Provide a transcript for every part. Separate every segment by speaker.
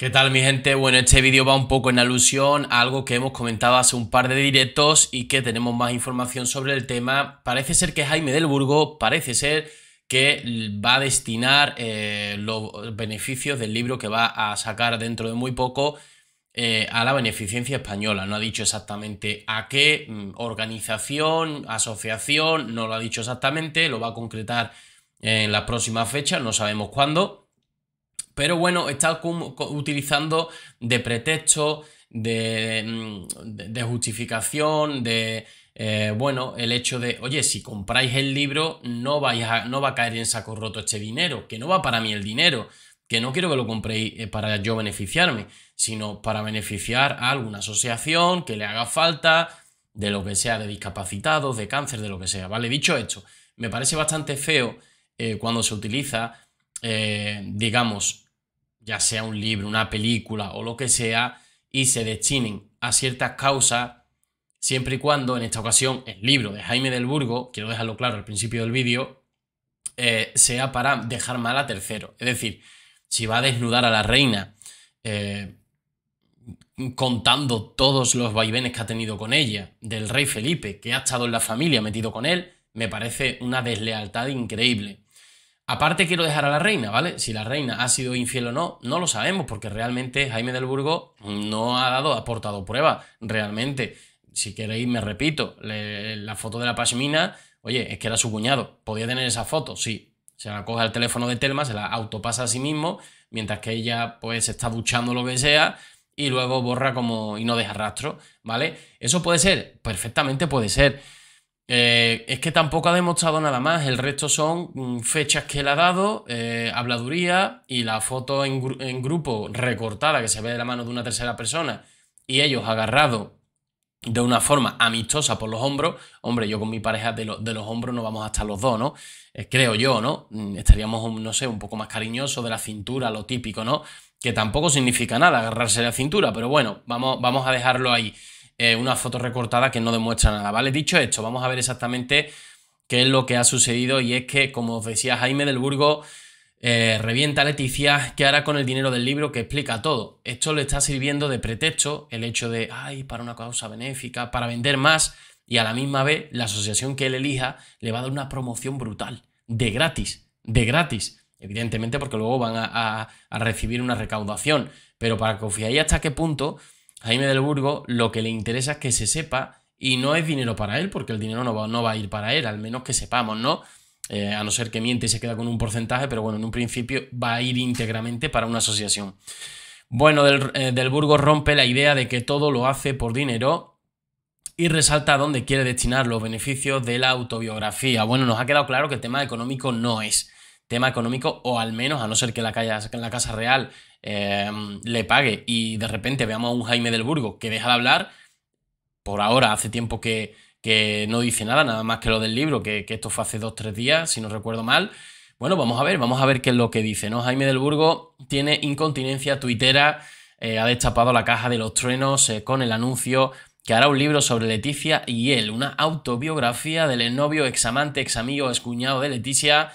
Speaker 1: ¿Qué tal mi gente? Bueno, este vídeo va un poco en alusión a algo que hemos comentado hace un par de directos y que tenemos más información sobre el tema. Parece ser que Jaime del Burgo, parece ser que va a destinar eh, los beneficios del libro que va a sacar dentro de muy poco eh, a la beneficencia española. No ha dicho exactamente a qué mm, organización, asociación, no lo ha dicho exactamente, lo va a concretar en la próxima fecha, no sabemos cuándo pero bueno, está utilizando de pretexto, de, mm, justificación, de, eh, bueno, el hecho de, oye, si compráis el libro, no, vais no va a caer en saco roto este dinero, que no va para mí el dinero, que no quiero que lo compréis eh, para yo beneficiarme, sino para beneficiar a alguna asociación que le haga falta, de lo que sea, de discapacitados, de cáncer, de lo que sea, ¿vale? Dicho esto, me parece bastante feo eh, cuando se utiliza, digamos, ya sea un libro, una película o lo que sea, y se destinen a ciertas causas, siempre y cuando en esta ocasión el libro de Jaime del Burgo, quiero dejarlo claro al principio del vídeo, eh, sea para dejar mal a tercero. Es decir, si va a desnudar a la reina eh, contando todos los vaivenes que ha tenido con ella, del rey Felipe, que ha estado en la familia metido con él, me parece una deslealtad increíble. Aparte quiero dejar a la reina, ¿vale? Si la reina ha sido infiel o no, no lo sabemos, porque realmente Jaime del Burgo no ha dado, ha aportado prueba. realmente. Si queréis, me repito, la foto de la pasmina, oye, es que era su cuñado, podía tener esa foto, sí. Se la coge al teléfono de Telma, se la autopasa a sí mismo, mientras que ella pues está duchando lo que sea y luego borra como y no deja rastro, ¿vale? Eso puede ser, perfectamente puede ser. Eh, es que tampoco ha demostrado nada más. El resto son mm, fechas que él ha dado, eh, habladuría y la foto en, grupo recortada que se ve de la mano de una tercera persona y ellos agarrado de una forma amistosa por los hombros. Hombre, yo con mi pareja de, los hombros no vamos hasta los dos, ¿no? Eh, creo yo, ¿no? Mm, estaríamos, no sé, un poco más cariñosos de la cintura, lo típico, ¿no? Que tampoco significa nada agarrarse la cintura, pero bueno, vamos, vamos a dejarlo ahí. Eh, una foto recortada que no demuestra nada, ¿vale? Dicho esto, vamos a ver exactamente qué es lo que ha sucedido y es que, como os decía Jaime del Burgo, eh, revienta a Leticia, ¿qué hará con el dinero del libro que explica todo? Esto le está sirviendo de pretexto el hecho de, ay, para una causa benéfica, para vender más, y a la misma vez la asociación que él elija le va a dar una promoción brutal, de gratis, de gratis, evidentemente porque luego van a, a, recibir una recaudación, pero para confiar os hasta qué punto Jaime del Burgo lo que le interesa es que se sepa y no es dinero para él, porque el dinero no va, a ir para él, al menos que sepamos, ¿no? Eh, a no ser que miente y se queda con un porcentaje, pero bueno, en un principio va a ir íntegramente para una asociación. Bueno, del, eh, del Burgo rompe la idea de que todo lo hace por dinero y resalta a dónde quiere destinar los beneficios de la autobiografía. Bueno, nos ha quedado claro que el tema económico no es tema económico, o al menos, a no ser que la, la Casa Real em, le pague y de repente veamos a un Jaime del Burgo que deja de hablar, por ahora hace tiempo que, no dice nada, nada más que lo del libro, que, esto fue hace dos, tres días, si no recuerdo mal. Bueno, vamos a ver, vamos a ver qué es lo que dice, ¿no? Jaime del Burgo tiene incontinencia tuitera, eh, ha destapado la caja de los truenos eh, con el anuncio que hará un libro sobre Leticia y él, una autobiografía del exnovio, examante, examigo, excuñado de Leticia,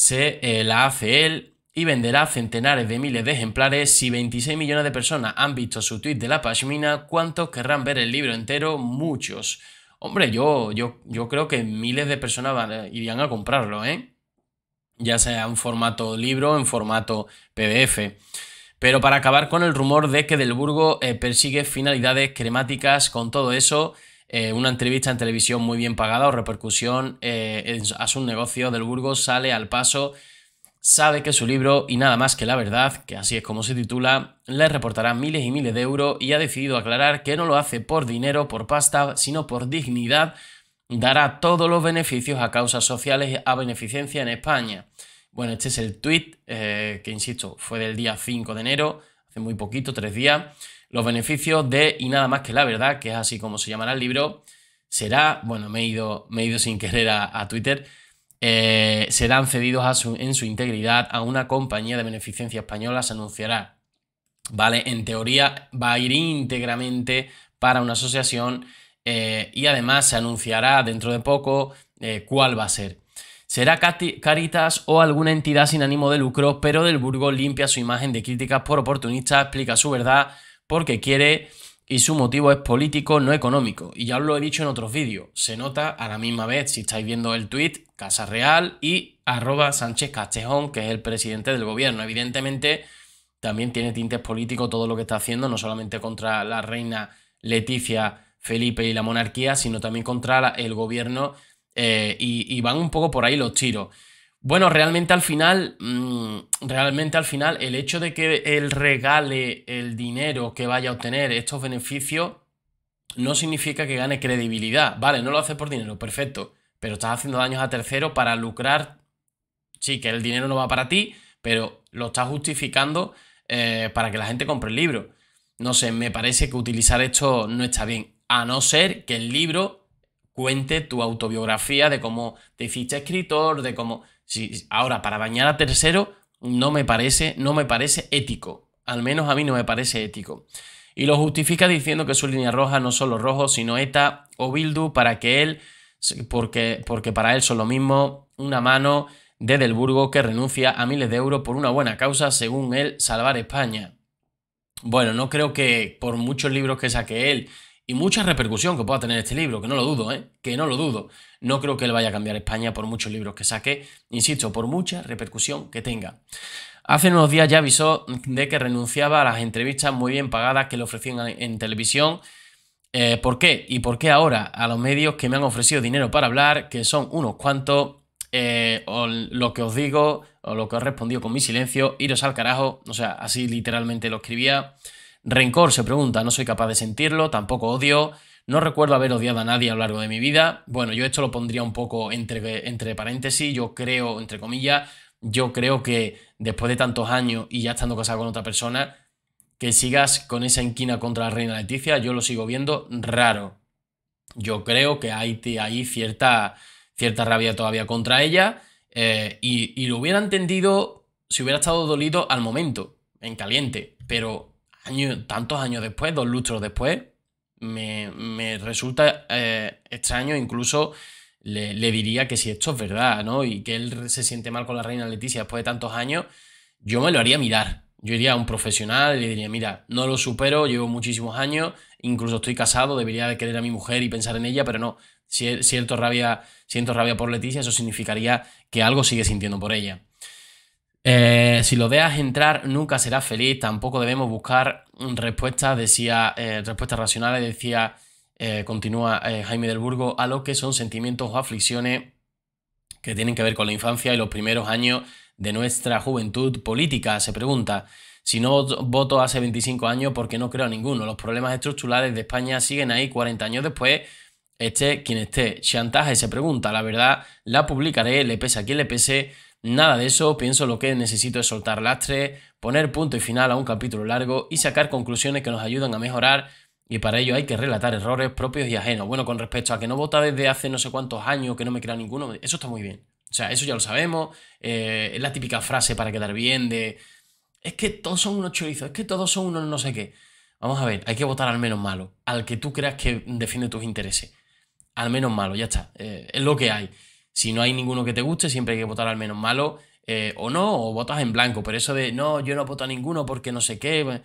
Speaker 1: se eh, la hace él y venderá centenares de miles de ejemplares. Si 26 millones de personas han visto su tweet de la Pashmina, ¿cuántos querrán ver el libro entero? Muchos. Hombre, yo, yo, yo creo que miles de personas eh, irían a comprarlo, ¿eh? Ya sea en formato libro o en formato PDF. Pero para acabar con el rumor de que Del Burgo eh, persigue finalidades cremáticas con todo eso, eh, una entrevista en televisión muy bien pagada o repercusión eh, a su negocio del Burgos, sale al paso, sabe que su libro y nada más que la verdad, que así es como se titula, le reportará miles y miles de euros y ha decidido aclarar que no lo hace por dinero, por pasta, sino por dignidad, dará todos los beneficios a causas sociales a beneficencia en España. Bueno, este es el tweet eh, que, insisto, fue del día 5 de enero hace muy poquito, tres días, los beneficios de Y nada más que la verdad, que es así como se llamará el libro, será, bueno, me he ido, sin querer a, Twitter, eh, serán cedidos en su integridad a una compañía de beneficencia española, se anunciará, ¿vale? En teoría va a ir íntegramente para una asociación eh, y además se anunciará dentro de poco eh, cuál va a ser. Será Caritas o alguna entidad sin ánimo de lucro, pero del Burgo limpia su imagen de críticas por oportunista, explica su verdad porque quiere y su motivo es político, no económico. Y ya os lo he dicho en otros vídeos. Se nota a la misma vez si estáis viendo el tuit, Casa Real y arroba Sánchez Castejón, que es el presidente del gobierno. Evidentemente, también tiene tintes políticos todo lo que está haciendo, no solamente contra la reina Leticia Felipe y la monarquía, sino también contra el gobierno eh, y, van un poco por ahí los tiros. Bueno, realmente al final, mm, realmente al final, el hecho de que él regale el dinero que vaya a obtener estos beneficios no significa que gane credibilidad. Vale, no lo hace por dinero, perfecto. Pero estás haciendo daños a terceros para lucrar. Sí, que el dinero no va para ti, pero lo estás justificando eh, para que la gente compre el libro. No sé, me parece que utilizar esto no está bien. A no ser que el libro cuente tu autobiografía de cómo te hiciste escritor, de cómo... Si, ahora, para bañar a tercero, no me parece, no me parece ético. Al menos a mí no me parece ético. Y lo justifica diciendo que su línea roja no son los rojos, sino ETA o Bildu, para que él, porque, porque para él son lo mismo, una mano de Delburgo que renuncia a miles de euros por una buena causa, según él, salvar España. Bueno, no creo que por muchos libros que saque él y mucha repercusión que pueda tener este libro, que no lo dudo, ¿eh? que no lo dudo. No creo que él vaya a cambiar España por muchos libros que saque, insisto, por mucha repercusión que tenga. Hace unos días ya avisó de que renunciaba a las entrevistas muy bien pagadas que le ofrecían en televisión. Eh, ¿Por qué? ¿Y por qué ahora a los medios que me han ofrecido dinero para hablar, que son unos cuantos, eh, o lo que os digo, o lo que os respondió con mi silencio, iros al carajo, o sea, así literalmente lo escribía. Rencor se pregunta, no soy capaz de sentirlo, tampoco odio, no recuerdo haber odiado a nadie a lo largo de mi vida. Bueno, yo esto lo pondría un poco entre, entre paréntesis, yo creo, entre comillas, yo creo que después de tantos años y ya estando casado con otra persona, que sigas con esa inquina contra la reina Leticia, yo lo sigo viendo raro. Yo creo que hay, hay cierta, cierta rabia todavía contra ella eh, y, y, lo hubiera entendido si hubiera estado dolido al momento, en caliente, pero tantos años después, dos lustros después, me, resulta eh, extraño, incluso le, diría que si esto es verdad, ¿no? Y que él se siente mal con la reina Leticia después de tantos años, yo me lo haría mirar. Yo iría a un profesional y le diría, mira, no lo supero, llevo muchísimos años, incluso estoy casado, debería de querer a mi mujer y pensar en ella, pero no, siento rabia, siento rabia por Leticia, eso significaría que algo sigue sintiendo por ella. Eh, si lo dejas entrar, nunca serás feliz. Tampoco debemos buscar respuestas, decía, eh, respuestas racionales, decía, eh, continúa Jaime del Burgo, a lo que son sentimientos o aflicciones que tienen que ver con la infancia y los primeros años de nuestra juventud política, se pregunta. Si no voto hace 25 años, ¿por qué no creo a ninguno. Los problemas estructurales de España siguen ahí 40 años después, esté quien esté. Chantaje se pregunta, la verdad la publicaré, le pese a quien le pese Nada de eso, pienso lo que necesito es soltar lastre, poner punto y final a un capítulo largo y sacar conclusiones que nos ayudan a mejorar y para ello hay que relatar errores propios y ajenos. Bueno, con respecto a que no vota desde hace no sé cuántos años, que no me crea ninguno, eso está muy bien. O sea, eso ya lo sabemos. Eh, es la típica frase para quedar bien de... Es que todos son unos chorizos, es que todos son unos no sé qué. Vamos a ver, hay que votar al menos malo, al que tú creas que defiende tus intereses. Al menos malo, ya está. Eh, es lo que hay. Si no hay ninguno que te guste, siempre hay que votar al menos malo eh, o no, o votas en blanco. Pero eso de no, yo no voto a ninguno porque no sé qué, pues,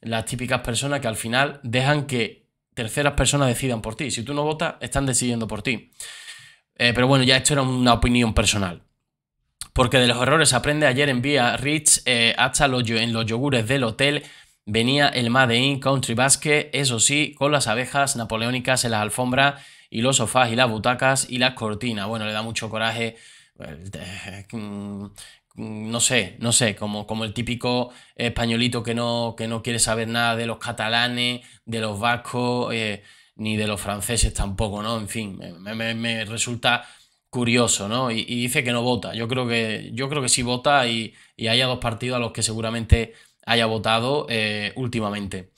Speaker 1: las típicas personas que al final dejan que terceras personas decidan por ti. Si tú no votas, están decidiendo por ti. Eh, pero bueno, ya esto era una opinión personal. Porque de los errores aprende. Ayer en vía Rich eh, hasta en los yogures del hotel. Venía el Made in Country Basket, eso sí, con las abejas napoleónicas en las alfombras y los sofás y las butacas y las cortinas. Bueno, le da mucho coraje. Mm, no sé, no sé, como, como el típico españolito que no, que no quiere saber nada de los catalanes, de los vascos, eh, ni de los franceses tampoco, ¿no? En fin, me, resulta curioso, ¿no? Y, dice que no vota. Yo creo que, yo creo que sí vota y, haya dos partidos a los que seguramente haya votado eh, últimamente.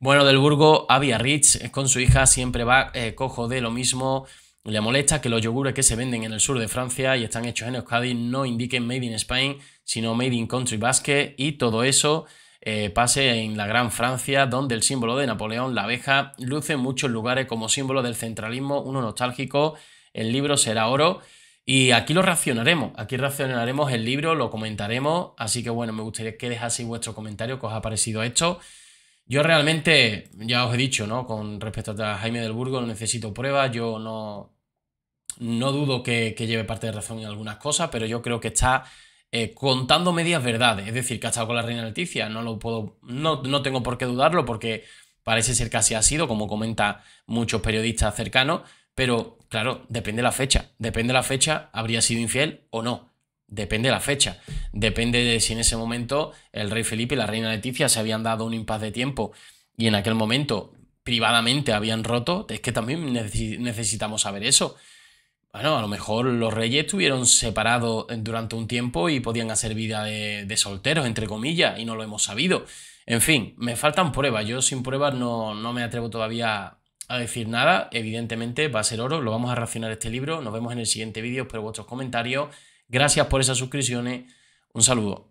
Speaker 1: Bueno, del Burgo a Ritz, eh, con su hija siempre va eh, cojo de lo mismo. Le molesta que los yogures que se venden en el sur de Francia y están hechos en Euskadi no indiquen Made in Spain, sino Made in Country Basque y todo eso eh, pase en la Gran Francia, donde el símbolo de Napoleón, la abeja, luce en muchos lugares como símbolo del centralismo, uno nostálgico, el libro será oro. Y aquí lo racionaremos, aquí racionaremos el libro, lo comentaremos, así que bueno, me gustaría que dejaseis vuestro comentario, que os ha parecido esto. Yo realmente, ya os he dicho, ¿no? Con respecto a Jaime del Burgo, no necesito pruebas, yo no, no dudo que, lleve parte de razón en algunas cosas, pero yo creo que está eh, contando medias verdades. Es decir, que ha estado con la reina Leticia, no lo puedo, no, no tengo por qué dudarlo porque parece ser que así ha sido, como comenta muchos periodistas cercanos, pero claro, depende la fecha. Depende la fecha, habría sido infiel o no. Depende la fecha, depende de si en ese momento el rey Felipe y la reina Leticia se habían dado un impas de tiempo y en aquel momento privadamente habían roto, es que también necesitamos saber eso. Bueno, a lo mejor los reyes estuvieron separados durante un tiempo y podían hacer vida de, solteros, entre comillas, y no lo hemos sabido. En fin, me faltan pruebas. Yo sin pruebas no, no me atrevo todavía a decir nada. Evidentemente va a ser oro, lo vamos a racionar este libro. Nos vemos en el siguiente vídeo, espero vuestros comentarios. Gracias por esas suscripciones. un saludo.